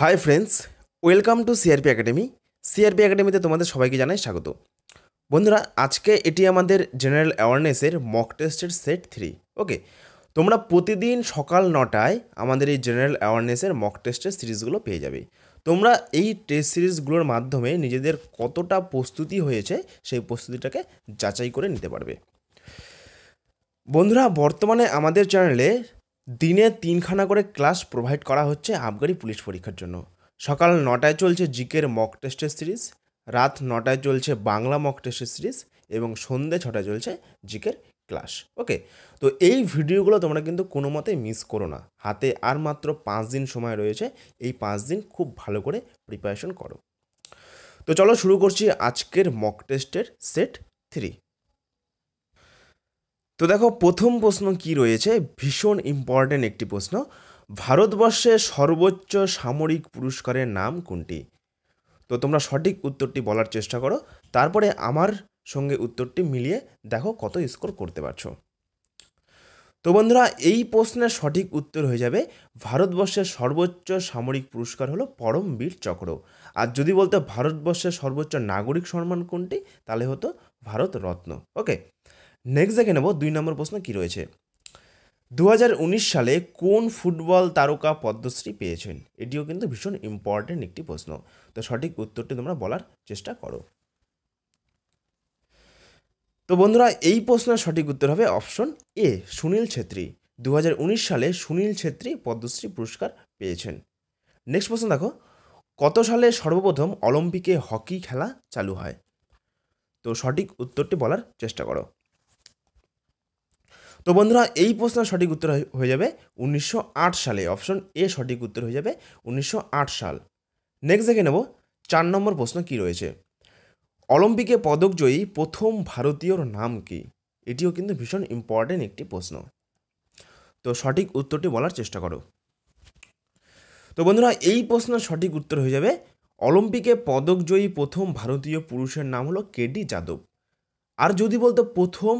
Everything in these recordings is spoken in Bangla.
high friends welcome to CRP academy সিআরপি একাডেমিতে তোমাদের সবাইকে জানাই স্বাগত বন্ধুরা আজকে এটি আমাদের জেনারেল অ্যাওয়ারনেসের মক টেস্টের সেট থ্রি ওকে তোমরা প্রতিদিন সকাল নটায় আমাদের এই জেনারেল অ্যাওয়ারনেসের মক টেস্টের সিরিজগুলো পেয়ে যাবে তোমরা এই টেস্ট সিরিজগুলোর মাধ্যমে নিজেদের কতটা প্রস্তুতি হয়েছে সেই প্রস্তুতিটাকে যাচাই করে নিতে পারবে বন্ধুরা বর্তমানে আমাদের চ্যানেলে দিনে তিনখানা করে ক্লাস প্রোভাইড করা হচ্ছে আবগারি পুলিশ পরীক্ষার জন্য সকাল নটায় চলছে জিকের মক টেস্টের সিরিজ রাত নটায় চলছে বাংলা মক টেস্টের সিরিজ এবং সন্ধ্যে ছটায় চলছে জিকের ক্লাস ওকে তো এই ভিডিওগুলো তোমরা কিন্তু কোনো মতে মিস করো না হাতে আর মাত্র পাঁচ দিন সময় রয়েছে এই পাঁচ দিন খুব ভালো করে প্রিপারেশন করো তো চলো শুরু করছি আজকের মক টেস্টের সেট থ্রি তো দেখো প্রথম প্রশ্ন কি রয়েছে ভীষণ ইম্পর্ট্যান্ট একটি প্রশ্ন ভারতবর্ষের সর্বোচ্চ সামরিক পুরস্কারের নাম কোনটি তো তোমরা সঠিক উত্তরটি বলার চেষ্টা করো তারপরে আমার সঙ্গে উত্তরটি মিলিয়ে দেখো কত স্কোর করতে পারছো তো বন্ধুরা এই প্রশ্নের সঠিক উত্তর হয়ে যাবে ভারতবর্ষের সর্বোচ্চ সামরিক পুরস্কার হলো পরমবীর চক্র আর যদি বলতে ভারতবর্ষের সর্বোচ্চ নাগরিক সম্মান কোনটি তাহলে হতো ভারত রত্ন ওকে নেক্সট দেখে নেব দুই নম্বর প্রশ্ন কি রয়েছে দু সালে কোন ফুটবল তারকা পদ্মশ্রী পেয়েছেন এটিও কিন্তু ভীষণ ইম্পর্টেন্ট একটি প্রশ্ন তো সঠিক উত্তরটি তোমরা বলার চেষ্টা করো তো বন্ধুরা এই প্রশ্নের সঠিক উত্তর হবে অপশন এ সুনীল ছেত্রী দু সালে সুনীল ছেত্রী পদ্মশ্রী পুরস্কার পেয়েছেন নেক্সট প্রশ্ন দেখো কত সালে সর্বপ্রথম অলিম্পিকে হকি খেলা চালু হয় তো সঠিক উত্তরটি বলার চেষ্টা করো তো বন্ধুরা এই প্রশ্নের সঠিক উত্তর হয়ে যাবে উনিশশো সালে অপশন এ সঠিক উত্তর হয়ে যাবে উনিশশো সাল নেক্সট দেখে নেব চার নম্বর প্রশ্ন কি রয়েছে অলিম্পিকে পদকজয়ী প্রথম ভারতীয়র নাম কি এটিও কিন্তু ভীষণ ইম্পর্টেন্ট একটি প্রশ্ন তো সঠিক উত্তরটি বলার চেষ্টা করো তো বন্ধুরা এই প্রশ্নের সঠিক উত্তর হয়ে যাবে অলিম্পিকে পদকজয়ী প্রথম ভারতীয় পুরুষের নাম হলো কেডি যাদব আর যদি বলতো প্রথম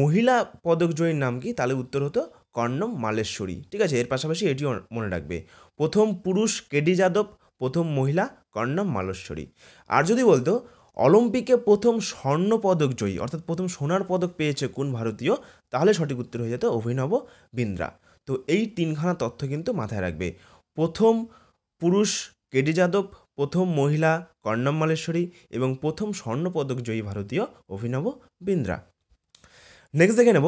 মহিলা পদকজয়ীর নাম কি তাহলে উত্তর হতো কর্ণম মালেশ্বরী ঠিক আছে এর পাশাপাশি এটিও মনে রাখবে প্রথম পুরুষ কেডি যাদব প্রথম মহিলা কর্ণম মালেশ্বরী আর যদি বলতো অলিম্পিকে প্রথম স্বর্ণ পদক জয়ী অর্থাৎ প্রথম সোনার পদক পেয়েছে কোন ভারতীয় তাহলে সঠিক উত্তর হয়ে যেত অভিনব বিন্দ্রা তো এই তিনখানা তথ্য কিন্তু মাথায় রাখবে প্রথম পুরুষ কেডি যাদব প্রথম মহিলা কর্ণম মালেশ্বরী এবং প্রথম স্বর্ণপদক জয়ী ভারতীয় অভিনব বিন্দ্রা নেক্সট দেখে নেব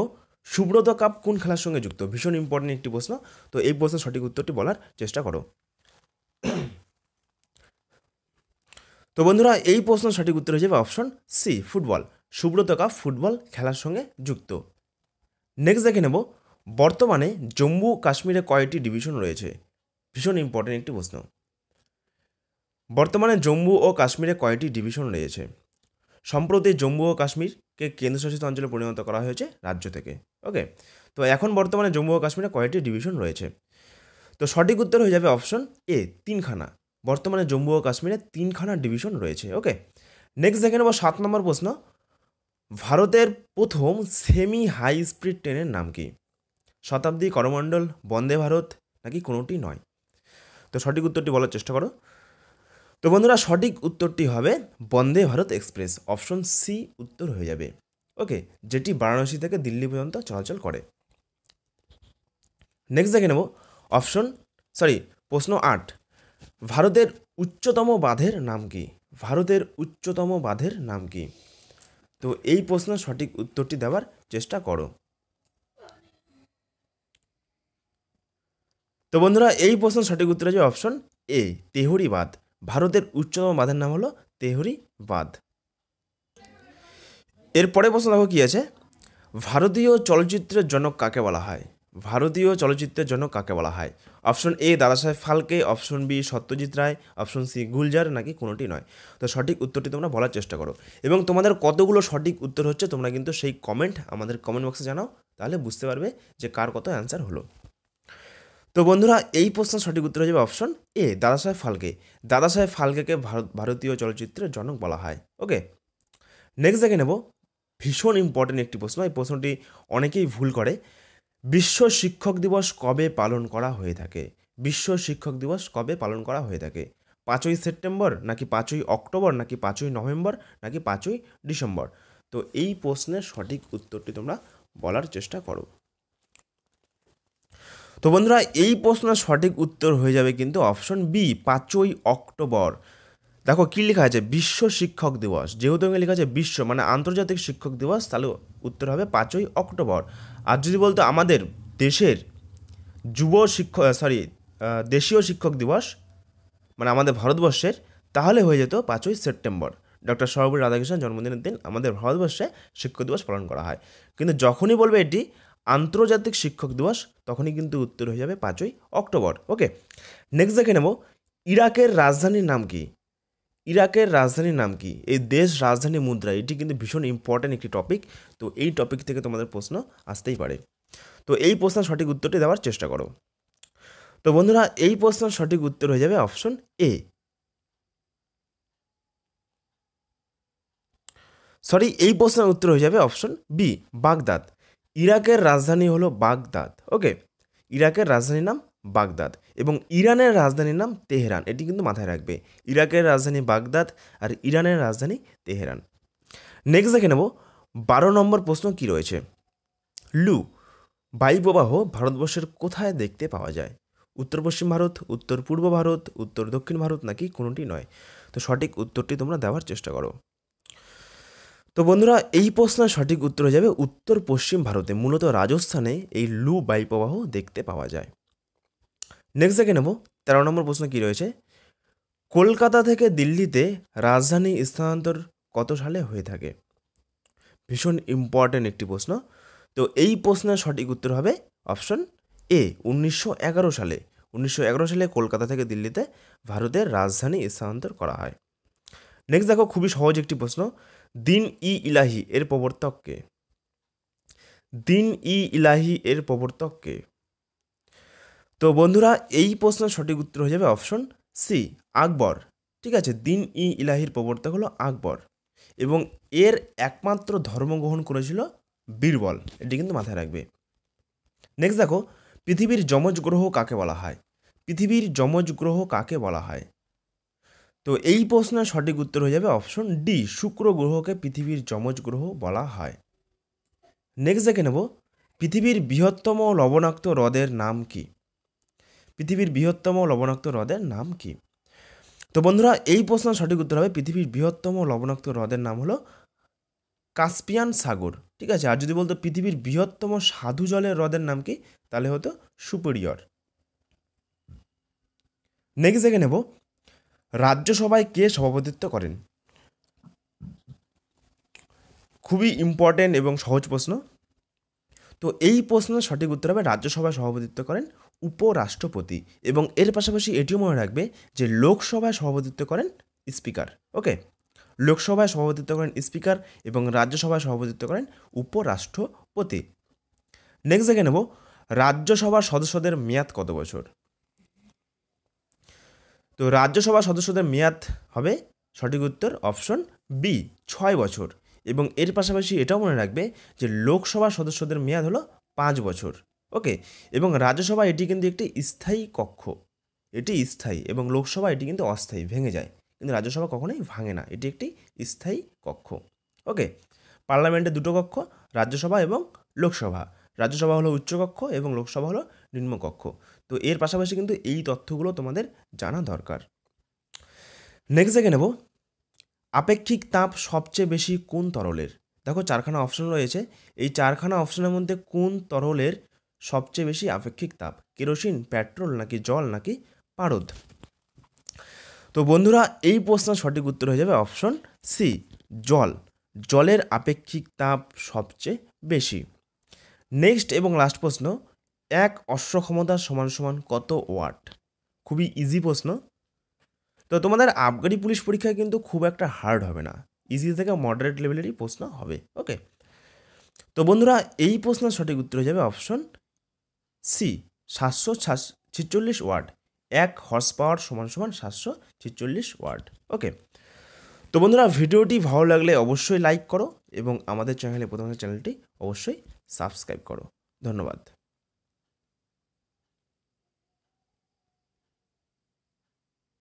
সুব্রত কাপ কোন খেলার সঙ্গে যুক্ত ভীষণ ইম্পর্টেন্ট একটি প্রশ্ন তো এই প্রশ্নের সঠিক উত্তরটি বলার চেষ্টা করো তো বন্ধুরা এই প্রশ্ন সঠিক উত্তর হয়ে option C football Subroto cup football খেলার সঙ্গে যুক্ত নেক্সট দেখে নেব বর্তমানে জম্মু কাশ্মীরে কয়টি ডিভিশন রয়েছে ভীষণ ইম্পর্টেন্ট একটি প্রশ্ন বর্তমানে জম্মু ও কাশ্মীরে কয়টি ডিভিশন রয়েছে সম্প্রতি জম্মু ও কাশ্মীরকে কেন্দ্রশাসিত অঞ্চলে পরিণত করা হয়েছে রাজ্য থেকে ওকে তো এখন বর্তমানে জম্মু ও কাশ্মীরে কয়েকটি ডিভিশন রয়েছে তো সঠিক উত্তর হয়ে যাবে অপশন এ তিনখানা বর্তমানে জম্মু ও কাশ্মীরে তিনখানা ডিভিশন রয়েছে ওকে নেক্সট দেখে নেব সাত নম্বর প্রশ্ন ভারতের প্রথম সেমি হাই স্পিড ট্রেনের নাম কি শতাব্দী করমণ্ডল বন্দে ভারত নাকি কোনোটি নয় তো সঠিক উত্তরটি বলার চেষ্টা করো তো বন্ধুরা সঠিক উত্তরটি হবে Bande Bharat express option C উত্তর হয়ে যাবে ওকে যেটি বারাণসী থেকে দিল্লি পর্যন্ত চলাচল করে নেক্সট দেখে নেব অপশন সরি প্রশ্ন আট ভারতের উচ্চতম বাঁধের নাম কি ভারতের উচ্চতম বাঁধের নাম কি তো এই প্রশ্ন সঠিক উত্তরটি দেওয়ার চেষ্টা করো তো বন্ধুরা এই প্রশ্ন সঠিক উত্তর হচ্ছে অপশন এ তেহরি বাঁধ ভারতের উচ্চতম বাঁধের নাম হলো তেহরি বাঁধ এরপরে প্রশ্ন দেখো কী আছে ভারতীয় চলচ্চিত্রের জনক কাকে বলা হয় ভারতীয় চলচ্চিত্রের জন্য কাকে বলা হয় option A Dadasaheb Phalke option B Satyajit Ray option C Gulzar নাকি কোনোটি নয় তো সঠিক উত্তরটি তোমরা বলার চেষ্টা করো এবং তোমাদের কতগুলো সঠিক উত্তর হচ্ছে তোমরা কিন্তু সেই কমেন্ট আমাদের কমেন্ট বক্সে জানাও তাহলে বুঝতে পারবে যে কার কত অ্যান্সার হলো তো বন্ধুরা এই প্রশ্নের সঠিক উত্তর হয়ে যাবে অপশন এ দাদা সাহেব ফালকে সাহেব ফালকেকে ভারত ভারতীয় চলচ্চিত্রের জনক বলা হয় ওকে নেক্সট দেখে নেব ভীষণ ইম্পর্টেন্ট একটি প্রশ্ন এই প্রশ্নটি অনেকেই ভুল করে বিশ্ব শিক্ষক দিবস কবে পালন করা হয়ে থাকে বিশ্ব শিক্ষক দিবস কবে পালন করা হয়ে থাকে পাঁচই সেপ্টেম্বর নাকি পাঁচই অক্টোবর নাকি পাঁচই নভেম্বর নাকি পাঁচই ডিসেম্বর তো এই প্রশ্নের সঠিক উত্তরটি তোমরা বলার চেষ্টা করো তো বন্ধুরা এই প্রশ্নের সঠিক উত্তর হয়ে যাবে কিন্তু অপশন বি পাঁচই অক্টোবর দেখো কী লেখা আছে বিশ্ব শিক্ষক দিবস যেহেতু আমি লেখা আছে বিশ্ব মানে আন্তর্জাতিক শিক্ষক দিবস তাহলে উত্তর হবে পাঁচই অক্টোবর আর যদি বলতো আমাদের দেশের যুব শিক্ষক সরি দেশীয় শিক্ষক দিবস মানে আমাদের ভারতবর্ষের তাহলে হয়ে যেত পাঁচই সেপ্টেম্বর ডক্টর সর্বপল্লী রাধাকৃষ্ণ জন্মদিনের দিন আমাদের ভারতবর্ষে শিক্ষক দিবস পালন করা হয় কিন্তু যখনই বলবে এটি আন্তর্জাতিক শিক্ষক দিবস তখনই কিন্তু উত্তর হয়ে যাবে পাঁচই অক্টোবর ওকে নেক্সট দেখে নেব ইরাকের রাজধানীর নাম কি ইরাকের রাজধানীর নাম কি এই দেশ রাজধানী মুদ্রা এটি কিন্তু ভীষণ ইম্পর্ট্যান্ট একটি টপিক তো এই টপিক থেকে তোমাদের প্রশ্ন আসতেই পারে তো এই প্রশ্ন সঠিক উত্তরটি দেওয়ার চেষ্টা করো তো বন্ধুরা এই প্রশ্নের সঠিক উত্তর হয়ে যাবে অপশন এ সরি এই প্রশ্নের উত্তর হয়ে যাবে অপশন বি বাগদাদ ইরাকের রাজধানী হলো বাগদাদ ওকে ইরাকের রাজধানীর নাম বাগদাদ এবং ইরানের রাজধানীর নাম তেহরান এটি কিন্তু মাথায় রাখবে ইরাকের রাজধানী বাগদাদ আর ইরানের রাজধানী তেহরান নেক্সট দেখে নেব বারো নম্বর প্রশ্ন কি রয়েছে লু বায়ুপ্রবাহ ভারতবর্ষের কোথায় দেখতে পাওয়া যায় উত্তর পশ্চিম ভারত উত্তর পূর্ব ভারত উত্তর দক্ষিণ ভারত নাকি কোনোটি নয় তো সঠিক উত্তরটি তোমরা দেওয়ার চেষ্টা করো তো বন্ধুরা এই প্রশ্নের সঠিক উত্তর হয়ে যাবে উত্তর পশ্চিম ভারতে মূলত রাজস্থানে এই লু বায়ুপ্রবাহ দেখতে পাওয়া যায় নেক্সট দেখে নেব তেরো নম্বর প্রশ্ন কি রয়েছে কলকাতা থেকে দিল্লিতে রাজধানী স্থানান্তর কত সালে হয়ে থাকে ভীষণ ইম্পর্ট্যান্ট একটি প্রশ্ন তো এই প্রশ্নের সঠিক উত্তর হবে অপশন এ উনিশশো এগারো সালে উনিশশো সালে কলকাতা থেকে দিল্লিতে ভারতের রাজধানী স্থানান্তর করা হয় নেক্সট দেখো খুবই সহজ একটি প্রশ্ন দিন ই ইলাহি এর প্রবর্তককে দিন ই ইলাহি এর প্রবর্তককে তো বন্ধুরা এই প্রশ্নের সঠিক উত্তর হয়ে যাবে অপশন সি আকবর ঠিক আছে দিন ই ইলাহির প্রবর্তক হলো আকবর এবং এর একমাত্র ধর্ম গ্রহণ করেছিল বীরবল এটি কিন্তু মাথায় রাখবে নেক্সট দেখো পৃথিবীর যমজ গ্রহ কাকে বলা হয় পৃথিবীর যমজ গ্রহ কাকে বলা হয় তো এই প্রশ্নের সঠিক উত্তর হয়ে যাবে অপশন ডি শুক্র গ্রহকে পৃথিবীর যমজ গ্রহ বলা হয় নেক্সট দেখে নেব পৃথিবীর বৃহত্তম লবণাক্ত হ্রদের নাম কি পৃথিবীর বৃহত্তম লবণাক্ত হ্রদের নাম কি তো বন্ধুরা এই প্রশ্নের সঠিক উত্তর হবে পৃথিবীর বৃহত্তম লবণাক্ত হ্রদের নাম হলো কাস্পিয়ান সাগর ঠিক আছে আর যদি বলতো পৃথিবীর বৃহত্তম সাধু জলের হ্রদের নাম কি তাহলে হতো সুপেরিয়র নেক্সট দেখে নেব রাজ্যসভায় কে সভাপতিত্ব করেন খুবই ইম্পর্টেন্ট এবং সহজ প্রশ্ন তো এই প্রশ্নের সঠিক উত্তর হবে রাজ্যসভায় সভাপতিত্ব করেন উপরাষ্ট্রপতি এবং এর পাশাপাশি এটিও মনে রাখবে যে লোকসভায় সভাপতিত্ব করেন স্পিকার ওকে লোকসভায় সভাপতিত্ব করেন স্পিকার এবং রাজ্যসভায় সভাপতিত্ব করেন উপরাষ্ট্রপতি নেক্সট দেখে নেব রাজ্যসভার সদস্যদের মেয়াদ কত বছর তো রাজ্যসভা সদস্যদের মেয়াদ হবে সঠিক উত্তর অপশন বি ছয় বছর এবং এর পাশাপাশি এটাও মনে রাখবে যে লোকসভা সদস্যদের মেয়াদ হলো পাঁচ বছর ওকে এবং রাজ্যসভা এটি কিন্তু একটি স্থায়ী কক্ষ এটি স্থায়ী এবং লোকসভা এটি কিন্তু অস্থায়ী ভেঙে যায় কিন্তু রাজ্যসভা কখনোই ভাঙে না এটি একটি স্থায়ী কক্ষ ওকে পার্লামেন্টে দুটো কক্ষ রাজ্যসভা এবং লোকসভা রাজ্যসভা হলো উচ্চকক্ষ এবং লোকসভা হলো নিম্নকক্ষ তো এর পাশাপাশি কিন্তু এই তথ্যগুলো তোমাদের জানা দরকার নেক্সট দেখে নেব আপেক্ষিক তাপ সবচেয়ে বেশি কোন তরলের দেখো চারখানা অপশন রয়েছে এই চারখানা অপশনের মধ্যে কোন তরলের সবচেয়ে বেশি আপেক্ষিক তাপ কেরোসিন পেট্রোল নাকি জল নাকি পারদ তো বন্ধুরা এই প্রশ্নের সঠিক উত্তর হয়ে যাবে অপশন সি জল জলের আপেক্ষিক তাপ সবচেয়ে বেশি নেক্সট এবং লাস্ট প্রশ্ন এক অশ্ব ক্ষমতা সমান সমান কত ওয়াট খুবই ইজি প্রশ্ন তো তোমাদের আবগারি পুলিশ পরীক্ষা কিন্তু খুব একটা হার্ড হবে না ইজি থেকে মডারেট লেভেলেরই প্রশ্ন হবে ওকে তো বন্ধুরা এই প্রশ্নের সঠিক উত্তর হয়ে যাবে অপশন সি সাতশো ছিচল্লিশ ওয়ার্ড এক হর্স পাওয়ার সমান সমান সাতশো ছিচল্লিশ ওয়ার্ড ওকে তো বন্ধুরা ভিডিওটি ভালো লাগলে অবশ্যই লাইক করো এবং আমাদের চ্যানেলে প্রথমে চ্যানেলটি অবশ্যই সাবস্ক্রাইব করো ধন্যবাদ